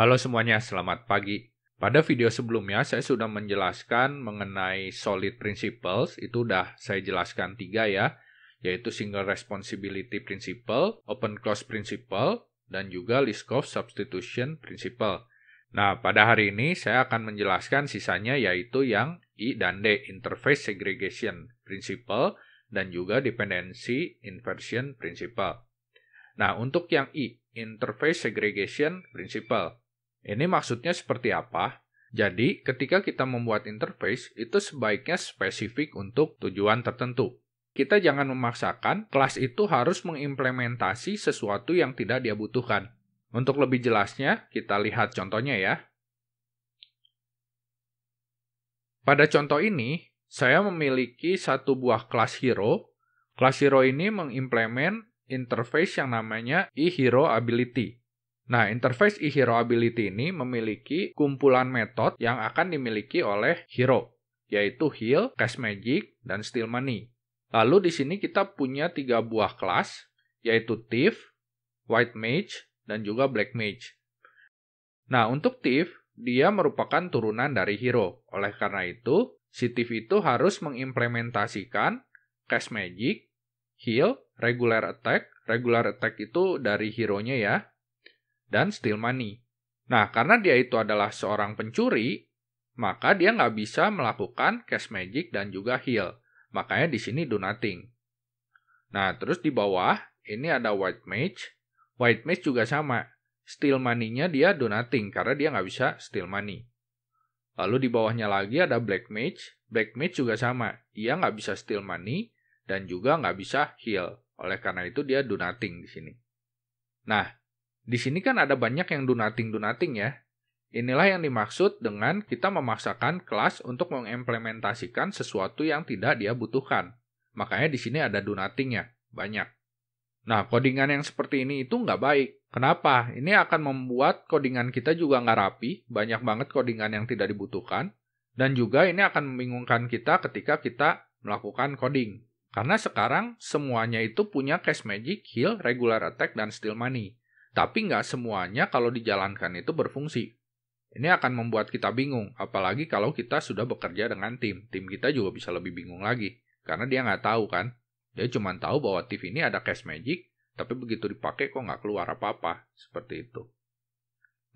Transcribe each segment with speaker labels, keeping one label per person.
Speaker 1: Halo semuanya, selamat pagi. Pada video sebelumnya saya sudah menjelaskan mengenai solid principles, itu sudah saya jelaskan tiga ya, yaitu single responsibility principle, open close principle, dan juga Liskov substitution principle. Nah, pada hari ini saya akan menjelaskan sisanya yaitu yang I dan D, interface segregation principle, dan juga dependency inversion principle. Nah, untuk yang I, interface segregation principle, ini maksudnya seperti apa? Jadi, ketika kita membuat interface, itu sebaiknya spesifik untuk tujuan tertentu. Kita jangan memaksakan kelas itu harus mengimplementasi sesuatu yang tidak dia butuhkan. Untuk lebih jelasnya, kita lihat contohnya ya. Pada contoh ini, saya memiliki satu buah kelas hero. Kelas hero ini mengimplement interface yang namanya eHeroAbility. Ability. Nah, interface e ini memiliki kumpulan metode yang akan dimiliki oleh hero, yaitu heal, cash magic, dan steal money. Lalu di sini kita punya tiga buah kelas, yaitu thief, white mage, dan juga black mage. Nah, untuk thief, dia merupakan turunan dari hero. Oleh karena itu, si thief itu harus mengimplementasikan cash magic, heal, regular attack. Regular attack itu dari hero-nya ya, dan steal money. Nah, karena dia itu adalah seorang pencuri, maka dia nggak bisa melakukan cash magic dan juga heal. Makanya di sini do nothing. Nah, terus di bawah ini ada white mage. White mage juga sama. Steal money-nya dia do nothing karena dia nggak bisa steal money. Lalu di bawahnya lagi ada black mage. Black mage juga sama. Dia nggak bisa steal money dan juga nggak bisa heal. Oleh karena itu dia do nothing di sini. Nah, di sini kan ada banyak yang do nothing ya. Inilah yang dimaksud dengan kita memaksakan kelas untuk mengimplementasikan sesuatu yang tidak dia butuhkan. Makanya di sini ada do nothing banyak. Nah, codingan yang seperti ini itu nggak baik. Kenapa? Ini akan membuat codingan kita juga nggak rapi, banyak banget codingan yang tidak dibutuhkan, dan juga ini akan membingungkan kita ketika kita melakukan coding. Karena sekarang semuanya itu punya cash magic, heal, regular attack, dan steal money. Tapi nggak semuanya kalau dijalankan itu berfungsi. Ini akan membuat kita bingung, apalagi kalau kita sudah bekerja dengan tim. Tim kita juga bisa lebih bingung lagi, karena dia nggak tahu kan. Dia cuma tahu bahwa TV ini ada cash magic, tapi begitu dipakai kok nggak keluar apa-apa, seperti itu.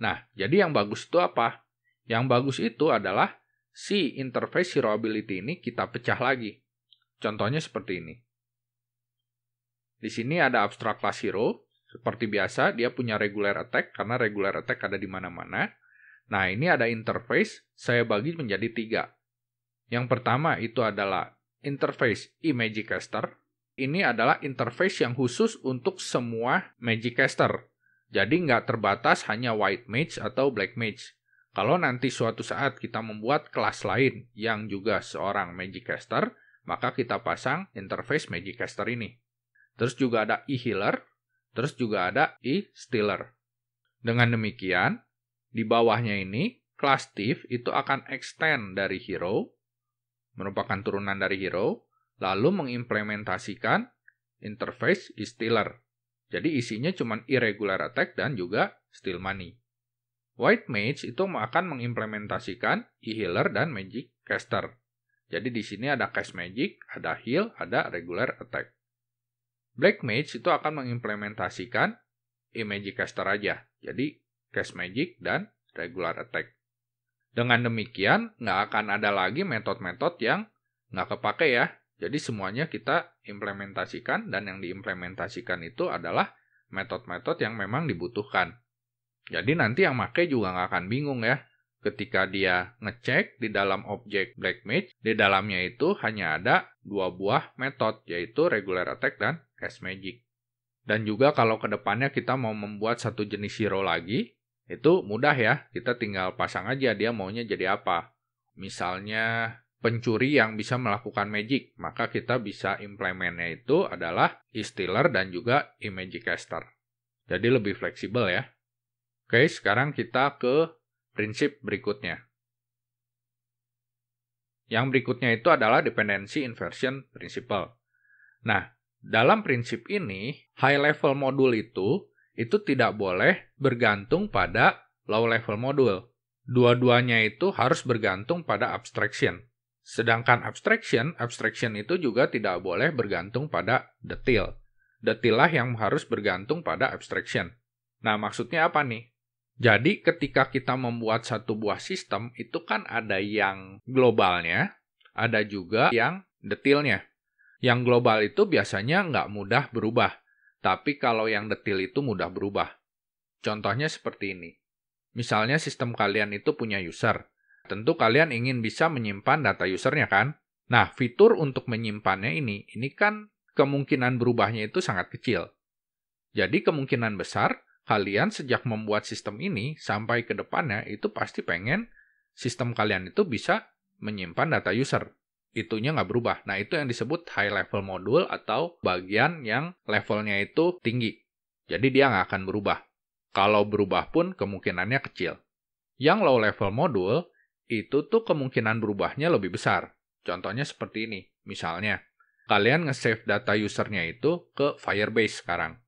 Speaker 1: Nah, jadi yang bagus itu apa? Yang bagus itu adalah si interface ability ini kita pecah lagi. Contohnya seperti ini. Di sini ada abstrak class hero, seperti biasa, dia punya regular attack karena regular attack ada di mana-mana. Nah, ini ada interface, saya bagi menjadi tiga. Yang pertama itu adalah interface e caster. Ini adalah interface yang khusus untuk semua magic caster. Jadi nggak terbatas hanya white mage atau black mage. Kalau nanti suatu saat kita membuat kelas lain yang juga seorang magic caster, maka kita pasang interface magic caster ini. Terus juga ada e-healer. Terus juga ada E Stealer. Dengan demikian, di bawahnya ini, kelas Thief itu akan extend dari hero, merupakan turunan dari hero, lalu mengimplementasikan interface E Stealer. Jadi isinya cuma irregular attack dan juga steal money. White Mage itu akan mengimplementasikan e-healer dan magic caster. Jadi di sini ada cast magic, ada heal, ada regular attack. Black Mage itu akan mengimplementasikan Image Caster aja, jadi cast Magic dan Regular Attack. Dengan demikian, nggak akan ada lagi metode-metode yang nggak kepake ya. Jadi semuanya kita implementasikan dan yang diimplementasikan itu adalah metode-metode yang memang dibutuhkan. Jadi nanti yang make juga nggak akan bingung ya. Ketika dia ngecek di dalam objek Black Mage, di dalamnya itu hanya ada dua buah metode, yaitu Regular Attack dan Cash Magic. Dan juga kalau kedepannya kita mau membuat satu jenis hero lagi, itu mudah ya, kita tinggal pasang aja dia maunya jadi apa. Misalnya pencuri yang bisa melakukan magic, maka kita bisa implementnya itu adalah e dan juga e caster. Jadi lebih fleksibel ya. Oke, sekarang kita ke prinsip berikutnya. Yang berikutnya itu adalah dependency inversion principle. Nah, dalam prinsip ini, high level modul itu itu tidak boleh bergantung pada low level modul. Dua-duanya itu harus bergantung pada abstraction. Sedangkan abstraction, abstraction itu juga tidak boleh bergantung pada detail. Detail lah yang harus bergantung pada abstraction. Nah, maksudnya apa nih? Jadi, ketika kita membuat satu buah sistem, itu kan ada yang globalnya, ada juga yang detailnya. Yang global itu biasanya nggak mudah berubah, tapi kalau yang detil itu mudah berubah. Contohnya seperti ini. Misalnya sistem kalian itu punya user. Tentu kalian ingin bisa menyimpan data usernya kan? Nah, fitur untuk menyimpannya ini, ini kan kemungkinan berubahnya itu sangat kecil. Jadi kemungkinan besar, kalian sejak membuat sistem ini sampai ke depannya itu pasti pengen sistem kalian itu bisa menyimpan data user itunya nggak berubah. Nah, itu yang disebut high level module atau bagian yang levelnya itu tinggi. Jadi dia nggak akan berubah. Kalau berubah pun kemungkinannya kecil. Yang low level module, itu tuh kemungkinan berubahnya lebih besar. Contohnya seperti ini. Misalnya, kalian nge-save data usernya itu ke Firebase sekarang.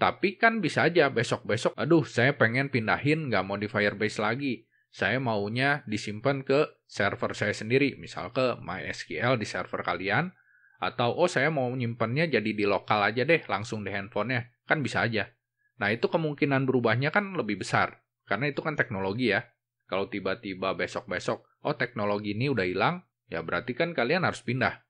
Speaker 1: Tapi kan bisa aja besok-besok, aduh saya pengen pindahin nggak mau di Firebase lagi saya maunya disimpan ke server saya sendiri, misal ke MySQL di server kalian, atau oh saya mau menyimpannya jadi di lokal aja deh, langsung di handphonenya, kan bisa aja. Nah itu kemungkinan berubahnya kan lebih besar, karena itu kan teknologi ya. Kalau tiba-tiba besok-besok, oh teknologi ini udah hilang, ya berarti kan kalian harus pindah.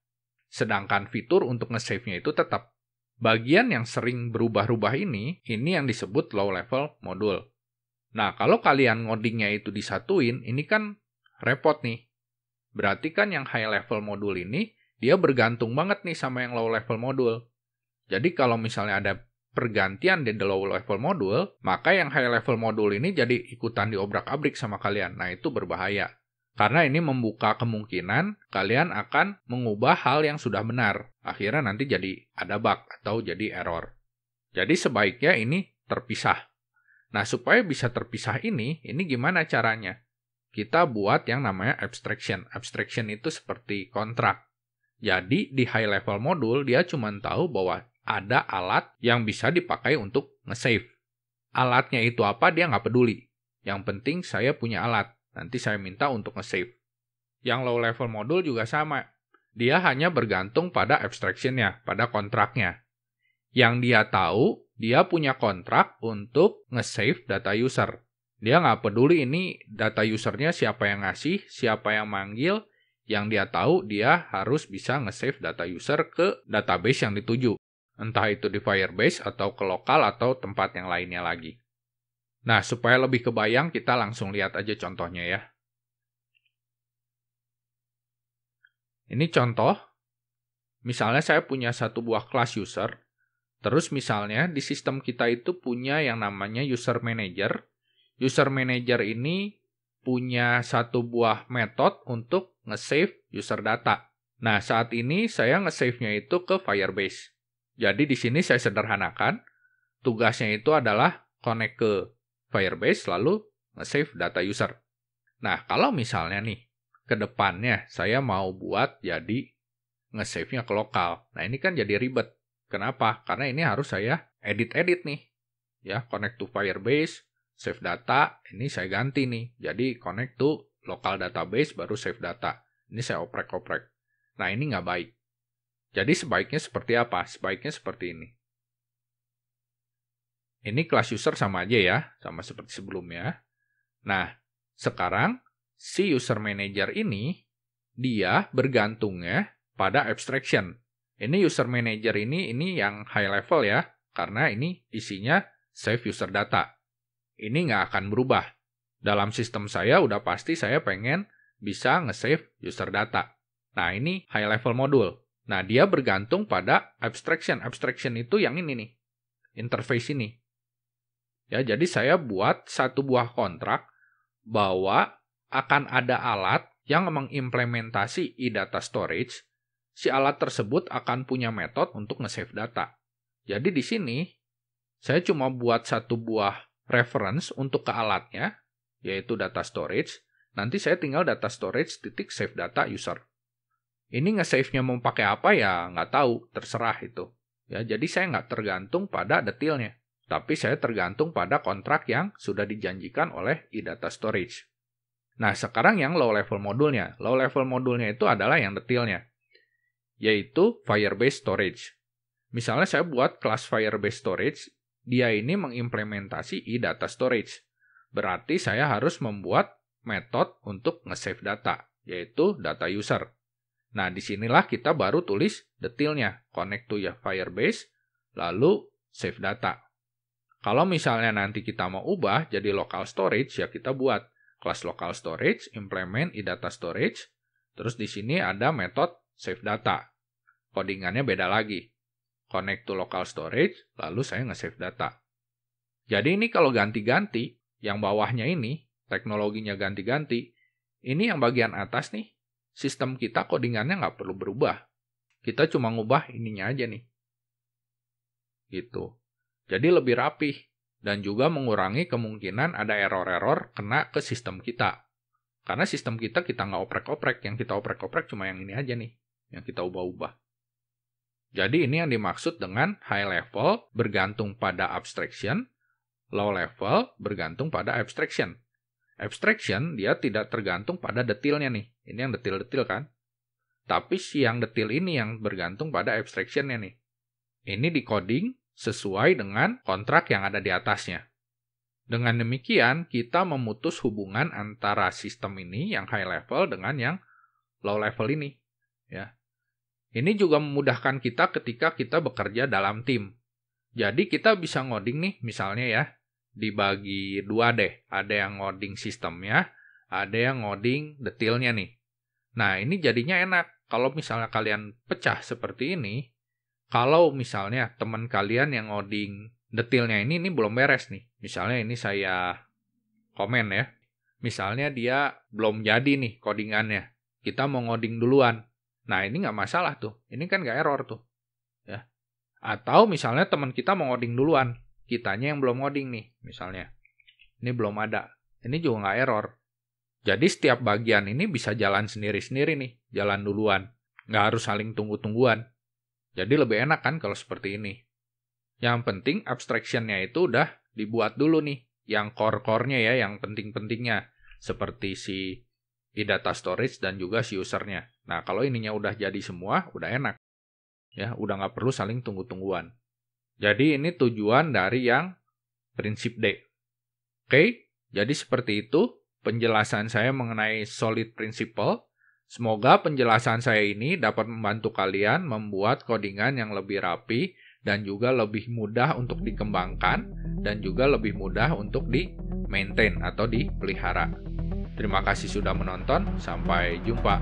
Speaker 1: Sedangkan fitur untuk nge-save-nya itu tetap. Bagian yang sering berubah-ubah ini, ini yang disebut low level module. Nah, kalau kalian ngodingnya itu disatuin, ini kan repot nih. Berarti kan yang high level modul ini, dia bergantung banget nih sama yang low level modul. Jadi kalau misalnya ada pergantian di the low level modul, maka yang high level modul ini jadi ikutan diobrak-abrik sama kalian. Nah, itu berbahaya. Karena ini membuka kemungkinan kalian akan mengubah hal yang sudah benar. Akhirnya nanti jadi ada bug atau jadi error. Jadi sebaiknya ini terpisah. Nah, supaya bisa terpisah ini, ini gimana caranya? Kita buat yang namanya abstraction. Abstraction itu seperti kontrak. Jadi, di high level modul, dia cuma tahu bahwa ada alat yang bisa dipakai untuk nge-save. Alatnya itu apa, dia nggak peduli. Yang penting saya punya alat. Nanti saya minta untuk nge-save. Yang low level modul juga sama. Dia hanya bergantung pada abstractionnya, pada kontraknya. Yang dia tahu dia punya kontrak untuk nge-save data user. Dia nggak peduli ini data usernya siapa yang ngasih, siapa yang manggil, yang dia tahu dia harus bisa nge-save data user ke database yang dituju. Entah itu di Firebase atau ke lokal atau tempat yang lainnya lagi. Nah, supaya lebih kebayang, kita langsung lihat aja contohnya ya. Ini contoh. Misalnya saya punya satu buah class user, Terus misalnya di sistem kita itu punya yang namanya user manager. User manager ini punya satu buah metode untuk nge-save user data. Nah, saat ini saya nge-save-nya itu ke Firebase. Jadi di sini saya sederhanakan, tugasnya itu adalah connect ke Firebase lalu nge-save data user. Nah, kalau misalnya nih, ke depannya saya mau buat jadi nge-save-nya ke lokal. Nah, ini kan jadi ribet. Kenapa? Karena ini harus saya edit-edit nih. Ya, connect to Firebase, save data, ini saya ganti nih. Jadi connect to local database baru save data. Ini saya oprek-oprek. Nah, ini nggak baik. Jadi sebaiknya seperti apa? Sebaiknya seperti ini. Ini kelas user sama aja ya, sama seperti sebelumnya. Nah, sekarang si user manager ini, dia bergantungnya pada abstraction. Ini user manager ini ini yang high level ya, karena ini isinya save user data. Ini nggak akan berubah. Dalam sistem saya udah pasti saya pengen bisa nge-save user data. Nah, ini high level modul. Nah, dia bergantung pada abstraction. Abstraction itu yang ini nih, interface ini. Ya, jadi saya buat satu buah kontrak bahwa akan ada alat yang mengimplementasi e-data storage si alat tersebut akan punya metode untuk nge-save data. Jadi di sini, saya cuma buat satu buah reference untuk ke alatnya, yaitu data storage. Nanti saya tinggal data storage titik save data user. Ini nge-save-nya mau pakai apa ya nggak tahu, terserah itu. Ya, jadi saya nggak tergantung pada detailnya, tapi saya tergantung pada kontrak yang sudah dijanjikan oleh e-data storage. Nah, sekarang yang low level modulnya. Low level modulnya itu adalah yang detailnya yaitu Firebase Storage. Misalnya saya buat kelas Firebase Storage, dia ini mengimplementasi e-data storage. Berarti saya harus membuat metode untuk nge-save data, yaitu data user. Nah, disinilah kita baru tulis detailnya, connect to ya Firebase, lalu save data. Kalau misalnya nanti kita mau ubah jadi local storage, ya kita buat kelas local storage, implement e-data storage, terus di sini ada metode save data. Codingannya beda lagi. Connect to local storage, lalu saya nge-save data. Jadi ini kalau ganti-ganti, yang bawahnya ini, teknologinya ganti-ganti, ini yang bagian atas nih, sistem kita codingannya nggak perlu berubah. Kita cuma ngubah ininya aja nih. Gitu. Jadi lebih rapih, dan juga mengurangi kemungkinan ada error-error kena ke sistem kita. Karena sistem kita kita nggak oprek-oprek, yang kita oprek-oprek cuma yang ini aja nih yang kita ubah-ubah. Jadi ini yang dimaksud dengan high level bergantung pada abstraction, low level bergantung pada abstraction. Abstraction dia tidak tergantung pada detailnya nih. Ini yang detail-detail kan? Tapi si yang detail ini yang bergantung pada abstractionnya nih. Ini decoding sesuai dengan kontrak yang ada di atasnya. Dengan demikian, kita memutus hubungan antara sistem ini yang high level dengan yang low level ini. Ya, ini juga memudahkan kita ketika kita bekerja dalam tim. Jadi kita bisa ngoding nih misalnya ya, dibagi dua deh. Ada yang ngoding sistemnya, ada yang ngoding detailnya nih. Nah ini jadinya enak. Kalau misalnya kalian pecah seperti ini, kalau misalnya teman kalian yang ngoding detailnya ini, ini belum beres nih. Misalnya ini saya komen ya. Misalnya dia belum jadi nih codingannya. Kita mau ngoding duluan Nah ini nggak masalah tuh, ini kan nggak error tuh. ya. Atau misalnya teman kita mau ngoding duluan, kitanya yang belum ngoding nih misalnya. Ini belum ada, ini juga nggak error. Jadi setiap bagian ini bisa jalan sendiri-sendiri nih, jalan duluan. Nggak harus saling tunggu-tungguan. Jadi lebih enak kan kalau seperti ini. Yang penting abstractionnya itu udah dibuat dulu nih, yang core-core-nya ya, yang penting-pentingnya. Seperti si data storage dan juga si usernya. Nah, kalau ininya udah jadi semua, udah enak. Ya, udah nggak perlu saling tunggu-tungguan. Jadi ini tujuan dari yang prinsip D. Oke, jadi seperti itu penjelasan saya mengenai solid principle. Semoga penjelasan saya ini dapat membantu kalian membuat codingan yang lebih rapi dan juga lebih mudah untuk dikembangkan dan juga lebih mudah untuk di maintain atau dipelihara. Terima kasih sudah menonton, sampai jumpa.